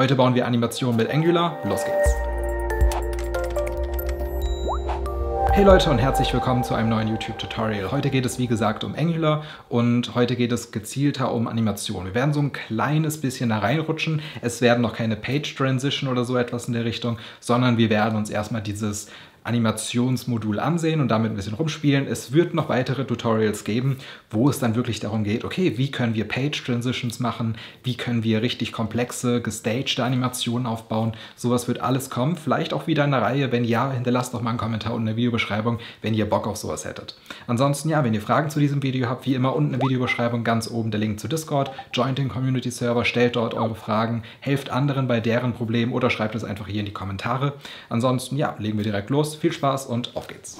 Heute bauen wir Animationen mit Angular. Los geht's! Hey Leute und herzlich willkommen zu einem neuen YouTube-Tutorial. Heute geht es wie gesagt um Angular und heute geht es gezielter um Animationen. Wir werden so ein kleines bisschen da reinrutschen. Es werden noch keine Page-Transition oder so etwas in der Richtung, sondern wir werden uns erstmal dieses Animationsmodul ansehen und damit ein bisschen rumspielen. Es wird noch weitere Tutorials geben, wo es dann wirklich darum geht, okay, wie können wir Page-Transitions machen, wie können wir richtig komplexe, gestagte Animationen aufbauen. Sowas wird alles kommen, vielleicht auch wieder in der Reihe. Wenn ja, hinterlasst doch mal einen Kommentar unten in der Videobeschreibung, wenn ihr Bock auf sowas hättet. Ansonsten ja, wenn ihr Fragen zu diesem Video habt, wie immer unten in der Videobeschreibung ganz oben der Link zu Discord. Joint den Community-Server, stellt dort eure Fragen, helft anderen bei deren Problemen oder schreibt es einfach hier in die Kommentare. Ansonsten ja, legen wir direkt los los, viel Spaß und auf geht's.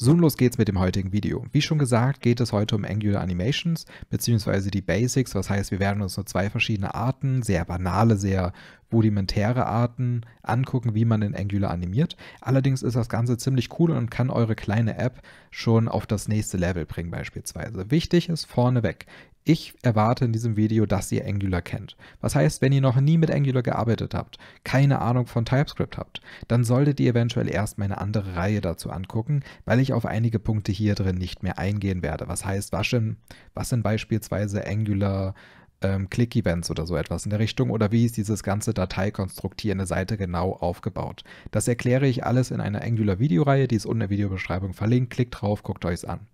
So, los geht's mit dem heutigen Video. Wie schon gesagt, geht es heute um Angular Animations, beziehungsweise die Basics, was heißt, wir werden uns nur zwei verschiedene Arten, sehr banale, sehr rudimentäre Arten angucken, wie man in Angular animiert. Allerdings ist das Ganze ziemlich cool und kann eure kleine App schon auf das nächste Level bringen beispielsweise. Wichtig ist vorneweg, ich erwarte in diesem Video, dass ihr Angular kennt. Was heißt, wenn ihr noch nie mit Angular gearbeitet habt, keine Ahnung von TypeScript habt, dann solltet ihr eventuell erst meine andere Reihe dazu angucken, weil ich auf einige Punkte hier drin nicht mehr eingehen werde. Was heißt, was, in, was sind beispielsweise Angular ähm, Click-Events oder so etwas in der Richtung oder wie ist dieses ganze Dateikonstrukt hier in der Seite genau aufgebaut. Das erkläre ich alles in einer Angular-Videoreihe, die ist unten in der Videobeschreibung verlinkt. Klickt drauf, guckt euch es an.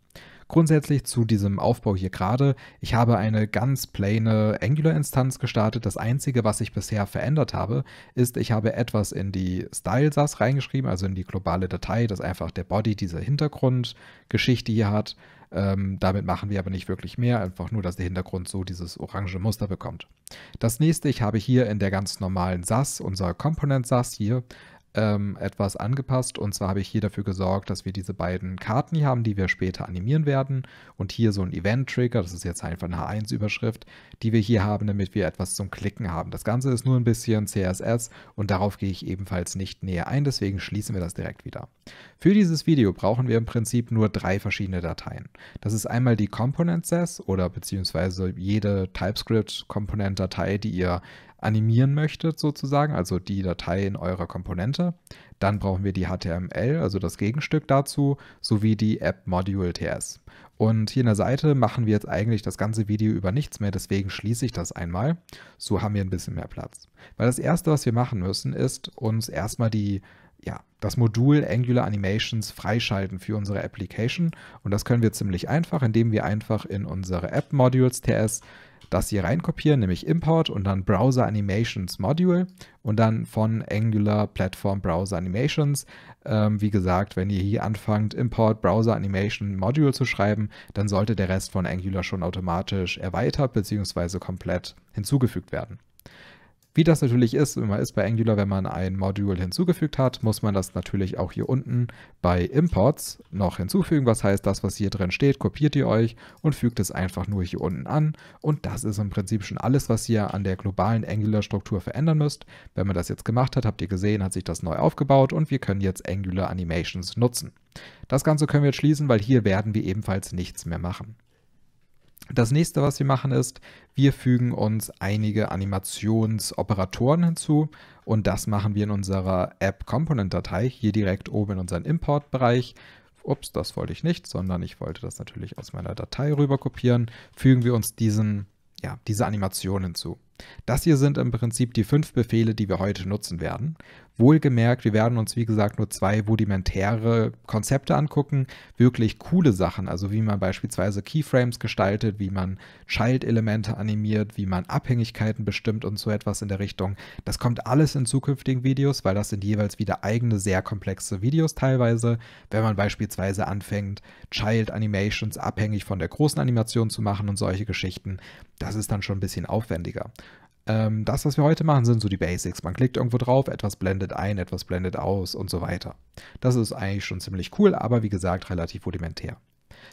Grundsätzlich zu diesem Aufbau hier gerade. Ich habe eine ganz plane Angular-Instanz gestartet. Das Einzige, was ich bisher verändert habe, ist, ich habe etwas in die Style-SAS reingeschrieben, also in die globale Datei, dass einfach der Body diese Hintergrundgeschichte hier hat. Ähm, damit machen wir aber nicht wirklich mehr, einfach nur, dass der Hintergrund so dieses orange Muster bekommt. Das nächste, ich habe hier in der ganz normalen SAS, unser Component SAS hier, ähm, etwas angepasst. Und zwar habe ich hier dafür gesorgt, dass wir diese beiden Karten hier haben, die wir später animieren werden. Und hier so ein Event-Trigger, das ist jetzt einfach eine H1-Überschrift, die wir hier haben, damit wir etwas zum Klicken haben. Das Ganze ist nur ein bisschen CSS und darauf gehe ich ebenfalls nicht näher ein, deswegen schließen wir das direkt wieder. Für dieses Video brauchen wir im Prinzip nur drei verschiedene Dateien. Das ist einmal die component Component.sess oder beziehungsweise jede TypeScript-Component-Datei, die ihr animieren möchtet, sozusagen, also die Datei in eurer Komponente. Dann brauchen wir die HTML, also das Gegenstück dazu, sowie die App Module TS. Und hier in der Seite machen wir jetzt eigentlich das ganze Video über nichts mehr, deswegen schließe ich das einmal. So haben wir ein bisschen mehr Platz. Weil das erste, was wir machen müssen, ist uns erstmal die ja, das Modul Angular Animations freischalten für unsere Application. Und das können wir ziemlich einfach, indem wir einfach in unsere App Modules TS das hier reinkopieren, nämlich Import und dann Browser Animations Module und dann von Angular Platform Browser Animations. Ähm, wie gesagt, wenn ihr hier anfangt, Import Browser Animation Module zu schreiben, dann sollte der Rest von Angular schon automatisch erweitert bzw. komplett hinzugefügt werden. Wie das natürlich ist, immer ist bei Angular, wenn man ein Modul hinzugefügt hat, muss man das natürlich auch hier unten bei Imports noch hinzufügen. Was heißt, das, was hier drin steht, kopiert ihr euch und fügt es einfach nur hier unten an. Und das ist im Prinzip schon alles, was ihr an der globalen Angular-Struktur verändern müsst. Wenn man das jetzt gemacht hat, habt ihr gesehen, hat sich das neu aufgebaut und wir können jetzt Angular Animations nutzen. Das Ganze können wir jetzt schließen, weil hier werden wir ebenfalls nichts mehr machen. Das nächste, was wir machen, ist, wir fügen uns einige Animationsoperatoren hinzu und das machen wir in unserer App-Component-Datei hier direkt oben in unseren Import-Bereich. Ups, das wollte ich nicht, sondern ich wollte das natürlich aus meiner Datei rüber kopieren. Fügen wir uns diesen, ja, diese Animation hinzu. Das hier sind im Prinzip die fünf Befehle, die wir heute nutzen werden. Wohlgemerkt, wir werden uns wie gesagt nur zwei rudimentäre Konzepte angucken, wirklich coole Sachen, also wie man beispielsweise Keyframes gestaltet, wie man Child-Elemente animiert, wie man Abhängigkeiten bestimmt und so etwas in der Richtung. Das kommt alles in zukünftigen Videos, weil das sind jeweils wieder eigene, sehr komplexe Videos teilweise. Wenn man beispielsweise anfängt, Child-Animations abhängig von der großen Animation zu machen und solche Geschichten, das ist dann schon ein bisschen aufwendiger ähm, das, was wir heute machen, sind so die Basics. Man klickt irgendwo drauf, etwas blendet ein, etwas blendet aus und so weiter. Das ist eigentlich schon ziemlich cool, aber wie gesagt, relativ rudimentär.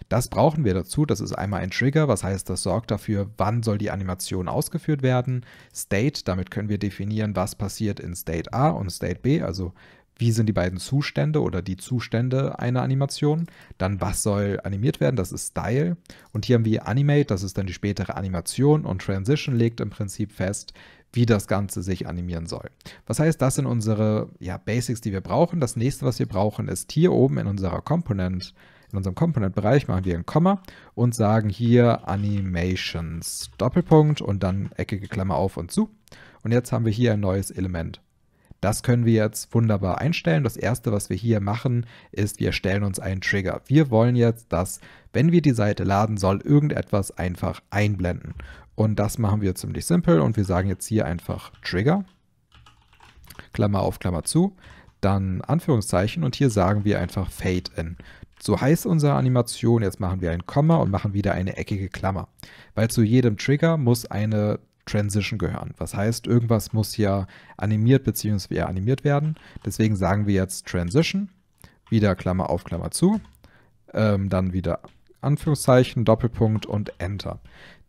Das brauchen wir dazu. Das ist einmal ein Trigger, was heißt, das sorgt dafür, wann soll die Animation ausgeführt werden. State, damit können wir definieren, was passiert in State A und State B, also wie sind die beiden Zustände oder die Zustände einer Animation. Dann, was soll animiert werden, das ist Style. Und hier haben wir Animate, das ist dann die spätere Animation. Und Transition legt im Prinzip fest, wie das Ganze sich animieren soll. Was heißt, das sind unsere ja, Basics, die wir brauchen. Das nächste, was wir brauchen, ist hier oben in unserer Component, in unserem Component-Bereich machen wir ein Komma und sagen hier Animations, Doppelpunkt und dann eckige Klammer auf und zu. Und jetzt haben wir hier ein neues Element. Das können wir jetzt wunderbar einstellen. Das erste, was wir hier machen, ist, wir stellen uns einen Trigger. Wir wollen jetzt, dass, wenn wir die Seite laden, soll irgendetwas einfach einblenden. Und das machen wir ziemlich simpel und wir sagen jetzt hier einfach Trigger, Klammer auf, Klammer zu, dann Anführungszeichen und hier sagen wir einfach Fade in. So heißt unsere Animation. Jetzt machen wir ein Komma und machen wieder eine eckige Klammer. Weil zu jedem Trigger muss eine Transition gehören. Was heißt, irgendwas muss ja animiert bzw. animiert werden. Deswegen sagen wir jetzt Transition, wieder Klammer auf, Klammer zu, ähm, dann wieder Anführungszeichen, Doppelpunkt und Enter.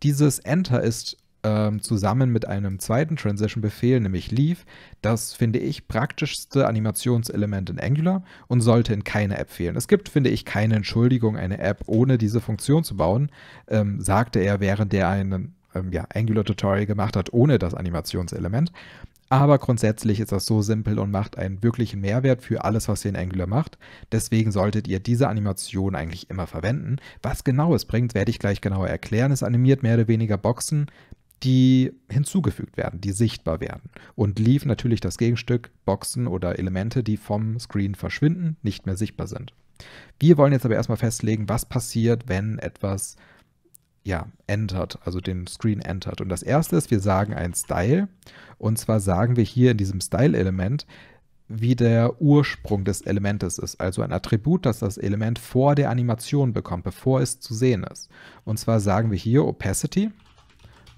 Dieses Enter ist ähm, zusammen mit einem zweiten Transition-Befehl, nämlich Leave, das finde ich praktischste Animationselement in Angular und sollte in keiner App fehlen. Es gibt, finde ich, keine Entschuldigung, eine App ohne diese Funktion zu bauen, ähm, sagte er, während er einen ähm, ja, Angular-Tutorial gemacht hat, ohne das Animationselement. Aber grundsätzlich ist das so simpel und macht einen wirklichen Mehrwert für alles, was ihr in Angular macht. Deswegen solltet ihr diese Animation eigentlich immer verwenden. Was genau es bringt, werde ich gleich genauer erklären. Es animiert mehr oder weniger Boxen, die hinzugefügt werden, die sichtbar werden. Und lief natürlich das Gegenstück, Boxen oder Elemente, die vom Screen verschwinden, nicht mehr sichtbar sind. Wir wollen jetzt aber erstmal festlegen, was passiert, wenn etwas ja, entert, also den Screen entert. Und das erste ist, wir sagen ein Style. Und zwar sagen wir hier in diesem Style-Element, wie der Ursprung des Elementes ist. Also ein Attribut, das das Element vor der Animation bekommt, bevor es zu sehen ist. Und zwar sagen wir hier Opacity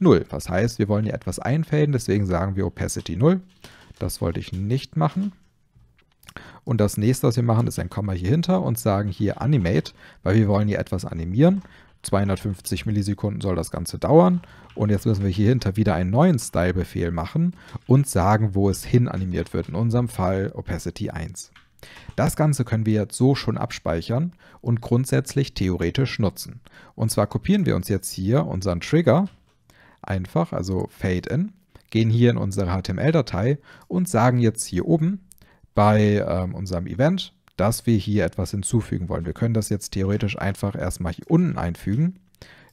0. Was heißt, wir wollen ja etwas einfaden, deswegen sagen wir Opacity 0. Das wollte ich nicht machen. Und das nächste, was wir machen, ist ein Komma hier hinter und sagen hier Animate, weil wir wollen hier etwas animieren. 250 Millisekunden soll das Ganze dauern. Und jetzt müssen wir hier hinter wieder einen neuen Style-Befehl machen und sagen, wo es hin animiert wird. In unserem Fall Opacity 1. Das Ganze können wir jetzt so schon abspeichern und grundsätzlich theoretisch nutzen. Und zwar kopieren wir uns jetzt hier unseren Trigger einfach, also Fade In, gehen hier in unsere HTML-Datei und sagen jetzt hier oben bei ähm, unserem Event dass wir hier etwas hinzufügen wollen. Wir können das jetzt theoretisch einfach erstmal hier unten einfügen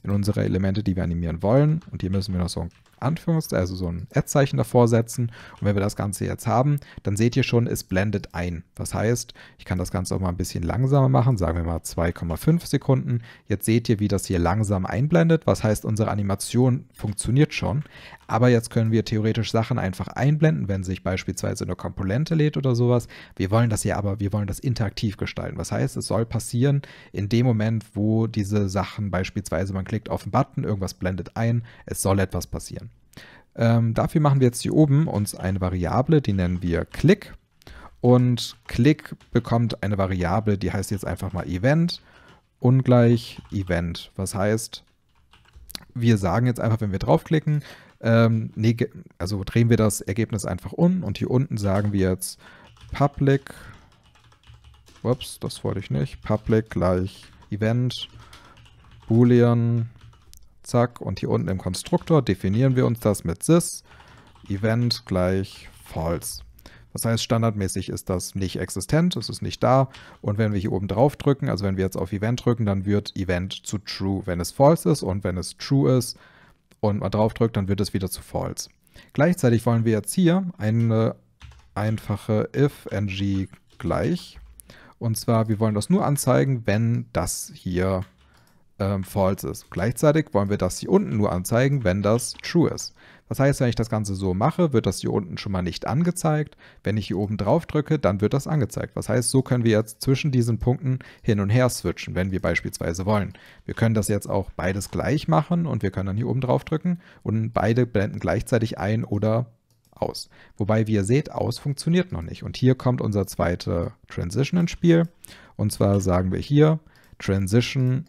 in unsere Elemente, die wir animieren wollen. Und hier müssen wir noch so einen Anführungszeichen, also so ein Ad-Zeichen davor setzen. Und wenn wir das Ganze jetzt haben, dann seht ihr schon, es blendet ein. Das heißt, ich kann das Ganze auch mal ein bisschen langsamer machen, sagen wir mal 2,5 Sekunden. Jetzt seht ihr, wie das hier langsam einblendet. Was heißt, unsere Animation funktioniert schon. Aber jetzt können wir theoretisch Sachen einfach einblenden, wenn sich beispielsweise eine Komponente lädt oder sowas. Wir wollen das hier aber, wir wollen das interaktiv gestalten. Was heißt, es soll passieren in dem Moment, wo diese Sachen beispielsweise, man klickt auf den Button, irgendwas blendet ein, es soll etwas passieren. Ähm, dafür machen wir jetzt hier oben uns eine Variable, die nennen wir Click. Und Click bekommt eine Variable, die heißt jetzt einfach mal Event ungleich Event. Was heißt, wir sagen jetzt einfach, wenn wir draufklicken, ähm, also drehen wir das Ergebnis einfach um und hier unten sagen wir jetzt public, ups, das wollte ich nicht, public gleich Event, boolean Zack. Und hier unten im Konstruktor definieren wir uns das mit sys. Event gleich false. Das heißt, standardmäßig ist das nicht existent, es ist nicht da. Und wenn wir hier oben drauf drücken, also wenn wir jetzt auf Event drücken, dann wird Event zu True, wenn es false ist. Und wenn es True ist und man drauf drückt, dann wird es wieder zu false. Gleichzeitig wollen wir jetzt hier eine einfache if ng gleich. Und zwar, wir wollen das nur anzeigen, wenn das hier ähm, false ist. Gleichzeitig wollen wir das hier unten nur anzeigen, wenn das true ist. Das heißt, wenn ich das Ganze so mache, wird das hier unten schon mal nicht angezeigt. Wenn ich hier oben drauf drücke, dann wird das angezeigt. Das heißt, so können wir jetzt zwischen diesen Punkten hin und her switchen, wenn wir beispielsweise wollen. Wir können das jetzt auch beides gleich machen und wir können dann hier oben drauf drücken und beide blenden gleichzeitig ein oder aus. Wobei, wie ihr seht, aus funktioniert noch nicht. Und hier kommt unser zweiter Transition ins Spiel. Und zwar sagen wir hier Transition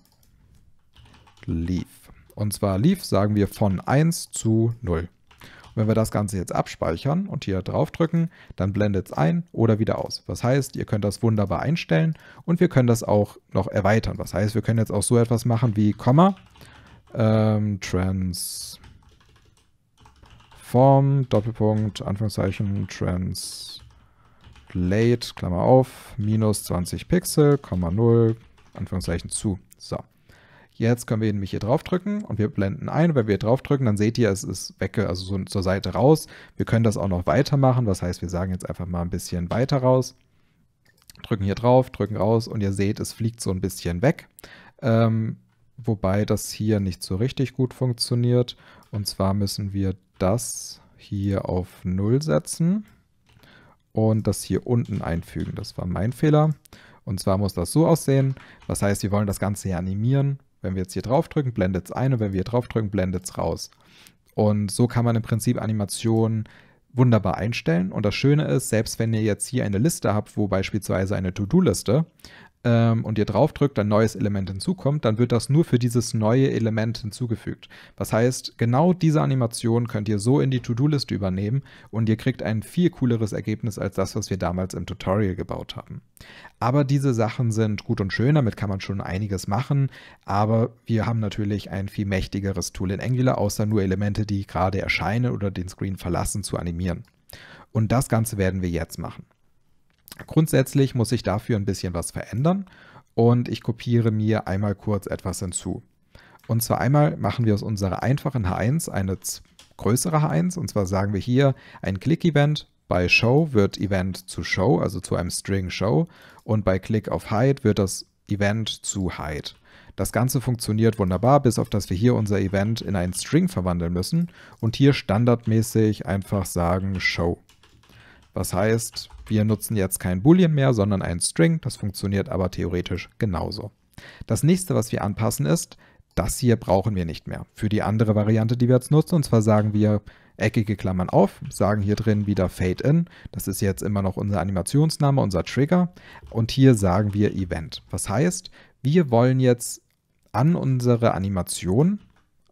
Leaf. Und zwar Leaf sagen wir von 1 zu 0. Und wenn wir das Ganze jetzt abspeichern und hier drauf drücken, dann blendet es ein oder wieder aus. Was heißt, ihr könnt das wunderbar einstellen und wir können das auch noch erweitern. Was heißt, wir können jetzt auch so etwas machen wie Komma, ähm, transform, Doppelpunkt, Anführungszeichen, translate, Klammer auf, minus 20 Pixel, Komma 0, Anführungszeichen zu. So. Jetzt können wir nämlich hier draufdrücken und wir blenden ein. Wenn wir draufdrücken, dann seht ihr, es ist weg, also so zur Seite raus. Wir können das auch noch weitermachen. Das heißt, wir sagen jetzt einfach mal ein bisschen weiter raus. Drücken hier drauf, drücken raus und ihr seht, es fliegt so ein bisschen weg. Ähm, wobei das hier nicht so richtig gut funktioniert. Und zwar müssen wir das hier auf 0 setzen und das hier unten einfügen. Das war mein Fehler. Und zwar muss das so aussehen. Das heißt, wir wollen das Ganze hier animieren wenn wir jetzt hier drauf drücken, blendet es ein und wenn wir hier drauf drücken, blendet es raus. Und so kann man im Prinzip Animationen wunderbar einstellen. Und das Schöne ist, selbst wenn ihr jetzt hier eine Liste habt, wo beispielsweise eine To-Do-Liste, ähm, und ihr draufdrückt, ein neues Element hinzukommt, dann wird das nur für dieses neue Element hinzugefügt. Was heißt, genau diese Animation könnt ihr so in die To-Do-Liste übernehmen und ihr kriegt ein viel cooleres Ergebnis als das, was wir damals im Tutorial gebaut haben. Aber diese Sachen sind gut und schön, damit kann man schon einiges machen, aber wir haben natürlich ein viel mächtigeres Tool in Angular, außer nur Elemente, die gerade erscheinen oder den Screen verlassen, zu animieren. Und das Ganze werden wir jetzt machen. Grundsätzlich muss ich dafür ein bisschen was verändern und ich kopiere mir einmal kurz etwas hinzu. Und zwar einmal machen wir aus unserer einfachen H1 eine größere H1 und zwar sagen wir hier ein Click-Event. Bei Show wird Event zu Show, also zu einem String Show und bei Click auf Hide wird das Event zu Hide. Das Ganze funktioniert wunderbar, bis auf dass wir hier unser Event in einen String verwandeln müssen und hier standardmäßig einfach sagen Show. Was heißt, wir nutzen jetzt kein Boolean mehr, sondern ein String. Das funktioniert aber theoretisch genauso. Das nächste, was wir anpassen, ist, das hier brauchen wir nicht mehr. Für die andere Variante, die wir jetzt nutzen, und zwar sagen wir eckige Klammern auf, sagen hier drin wieder Fade In. Das ist jetzt immer noch unser Animationsname, unser Trigger. Und hier sagen wir Event. Was heißt, wir wollen jetzt an unsere Animation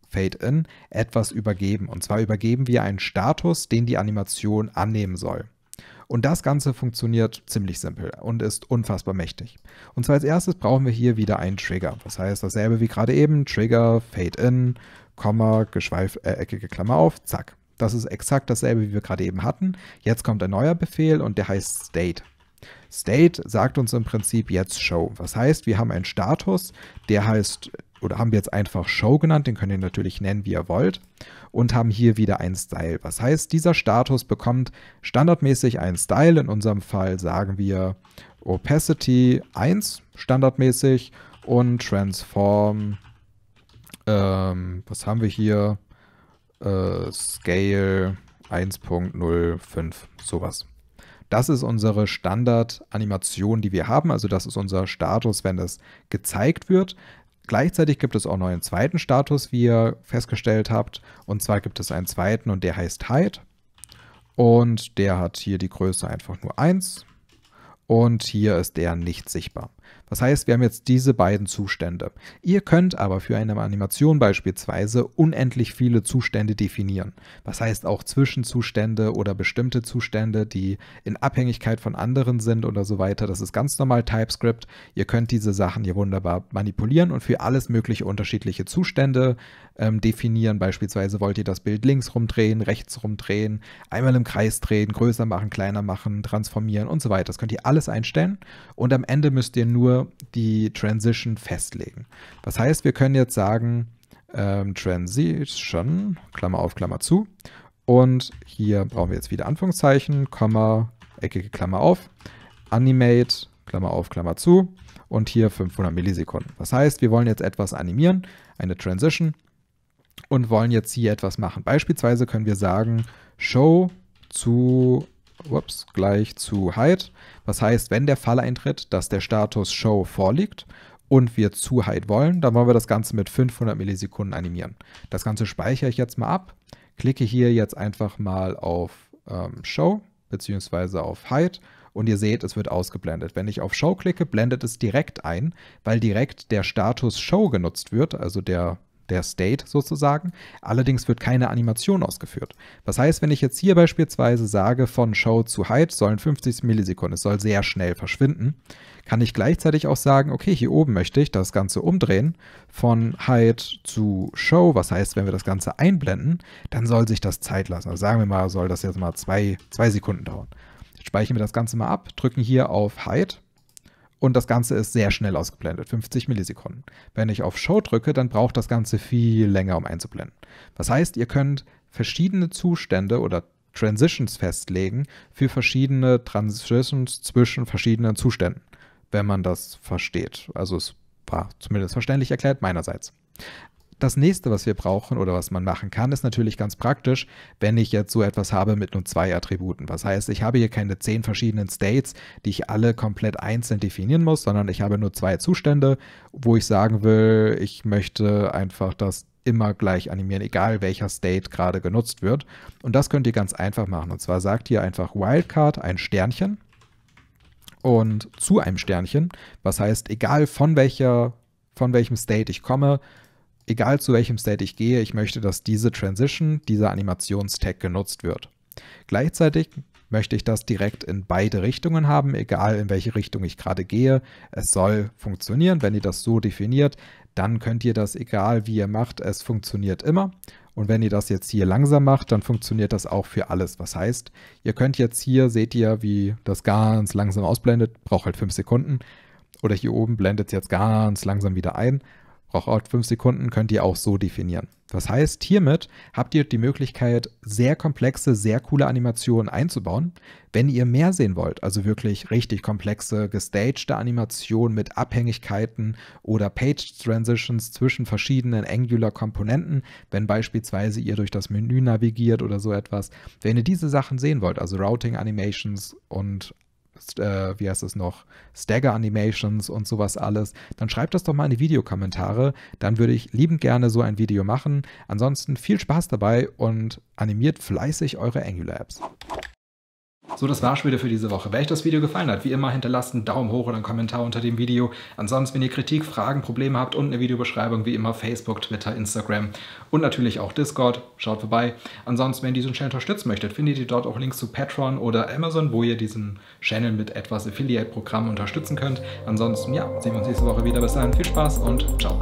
Fade In etwas übergeben. Und zwar übergeben wir einen Status, den die Animation annehmen soll. Und das Ganze funktioniert ziemlich simpel und ist unfassbar mächtig. Und zwar als erstes brauchen wir hier wieder einen Trigger. Das heißt dasselbe wie gerade eben, Trigger, Fade in, Komma, geschweif, äh, eckige Klammer auf, zack. Das ist exakt dasselbe, wie wir gerade eben hatten. Jetzt kommt ein neuer Befehl und der heißt State. State sagt uns im Prinzip jetzt Show. Was heißt, wir haben einen Status, der heißt oder haben wir jetzt einfach Show genannt, den könnt ihr natürlich nennen, wie ihr wollt, und haben hier wieder einen Style. Was heißt, dieser Status bekommt standardmäßig einen Style. In unserem Fall sagen wir Opacity 1 standardmäßig und Transform, ähm, was haben wir hier? Äh, Scale 1.05, sowas. Das ist unsere Standardanimation, die wir haben. Also das ist unser Status, wenn das gezeigt wird. Gleichzeitig gibt es auch noch einen zweiten Status, wie ihr festgestellt habt. Und zwar gibt es einen zweiten und der heißt Height. Und der hat hier die Größe einfach nur 1 und hier ist der nicht sichtbar. Das heißt, wir haben jetzt diese beiden Zustände. Ihr könnt aber für eine Animation beispielsweise unendlich viele Zustände definieren. Das heißt auch Zwischenzustände oder bestimmte Zustände, die in Abhängigkeit von anderen sind oder so weiter. Das ist ganz normal TypeScript. Ihr könnt diese Sachen hier wunderbar manipulieren und für alles mögliche unterschiedliche Zustände ähm, definieren. Beispielsweise wollt ihr das Bild links rumdrehen, rechts rumdrehen, einmal im Kreis drehen, größer machen, kleiner machen, transformieren und so weiter. Das könnt ihr alles alles einstellen und am Ende müsst ihr nur die Transition festlegen. Das heißt, wir können jetzt sagen, ähm, Transition, Klammer auf, Klammer zu. Und hier brauchen wir jetzt wieder Anführungszeichen, Komma, eckige Klammer auf, Animate, Klammer auf, Klammer zu und hier 500 Millisekunden. Das heißt, wir wollen jetzt etwas animieren, eine Transition und wollen jetzt hier etwas machen. Beispielsweise können wir sagen, Show zu ups, gleich zu Hide. Was heißt, wenn der Fall eintritt, dass der Status Show vorliegt und wir zu Hide wollen, dann wollen wir das Ganze mit 500 Millisekunden animieren. Das Ganze speichere ich jetzt mal ab, klicke hier jetzt einfach mal auf ähm, Show bzw. auf Hide und ihr seht, es wird ausgeblendet. Wenn ich auf Show klicke, blendet es direkt ein, weil direkt der Status Show genutzt wird, also der der State sozusagen. Allerdings wird keine Animation ausgeführt. Was heißt, wenn ich jetzt hier beispielsweise sage, von Show zu Height sollen 50 Millisekunden, es soll sehr schnell verschwinden, kann ich gleichzeitig auch sagen, okay, hier oben möchte ich das Ganze umdrehen von Height zu Show. Was heißt, wenn wir das Ganze einblenden, dann soll sich das Zeit lassen. Also sagen wir mal, soll das jetzt mal zwei, zwei Sekunden dauern. Jetzt speichern wir das Ganze mal ab, drücken hier auf Hide und das Ganze ist sehr schnell ausgeblendet, 50 Millisekunden. Wenn ich auf Show drücke, dann braucht das Ganze viel länger, um einzublenden. Das heißt, ihr könnt verschiedene Zustände oder Transitions festlegen für verschiedene Transitions zwischen verschiedenen Zuständen, wenn man das versteht. Also es war zumindest verständlich erklärt meinerseits das nächste, was wir brauchen oder was man machen kann, ist natürlich ganz praktisch, wenn ich jetzt so etwas habe mit nur zwei Attributen. Was heißt, ich habe hier keine zehn verschiedenen States, die ich alle komplett einzeln definieren muss, sondern ich habe nur zwei Zustände, wo ich sagen will, ich möchte einfach das immer gleich animieren, egal welcher State gerade genutzt wird. Und das könnt ihr ganz einfach machen. Und zwar sagt ihr einfach Wildcard ein Sternchen und zu einem Sternchen. Was heißt, egal von welcher von welchem State ich komme, egal zu welchem State ich gehe, ich möchte, dass diese Transition, dieser Animationstag genutzt wird. Gleichzeitig möchte ich das direkt in beide Richtungen haben, egal in welche Richtung ich gerade gehe. Es soll funktionieren. Wenn ihr das so definiert, dann könnt ihr das egal wie ihr macht, es funktioniert immer. Und wenn ihr das jetzt hier langsam macht, dann funktioniert das auch für alles. Was heißt, ihr könnt jetzt hier, seht ihr, wie das ganz langsam ausblendet, braucht halt 5 Sekunden. Oder hier oben blendet es jetzt ganz langsam wieder ein auch 5 Sekunden könnt ihr auch so definieren. Das heißt, hiermit habt ihr die Möglichkeit, sehr komplexe, sehr coole Animationen einzubauen. Wenn ihr mehr sehen wollt, also wirklich richtig komplexe, gestagte Animationen mit Abhängigkeiten oder Page-Transitions zwischen verschiedenen Angular-Komponenten, wenn beispielsweise ihr durch das Menü navigiert oder so etwas, wenn ihr diese Sachen sehen wollt, also Routing-Animations und äh, wie heißt es noch, Stagger Animations und sowas alles, dann schreibt das doch mal in die Videokommentare. Dann würde ich liebend gerne so ein Video machen. Ansonsten viel Spaß dabei und animiert fleißig eure Angular Apps. So, das war's wieder für diese Woche. Wenn euch das Video gefallen hat, wie immer hinterlasst einen Daumen hoch oder einen Kommentar unter dem Video. Ansonsten, wenn ihr Kritik, Fragen, Probleme habt, unten eine Videobeschreibung, wie immer Facebook, Twitter, Instagram und natürlich auch Discord. Schaut vorbei. Ansonsten, wenn ihr diesen Channel unterstützen möchtet, findet ihr dort auch Links zu Patreon oder Amazon, wo ihr diesen Channel mit etwas Affiliate-Programm unterstützen könnt. Ansonsten, ja, sehen wir uns nächste Woche wieder. Bis dahin, viel Spaß und ciao.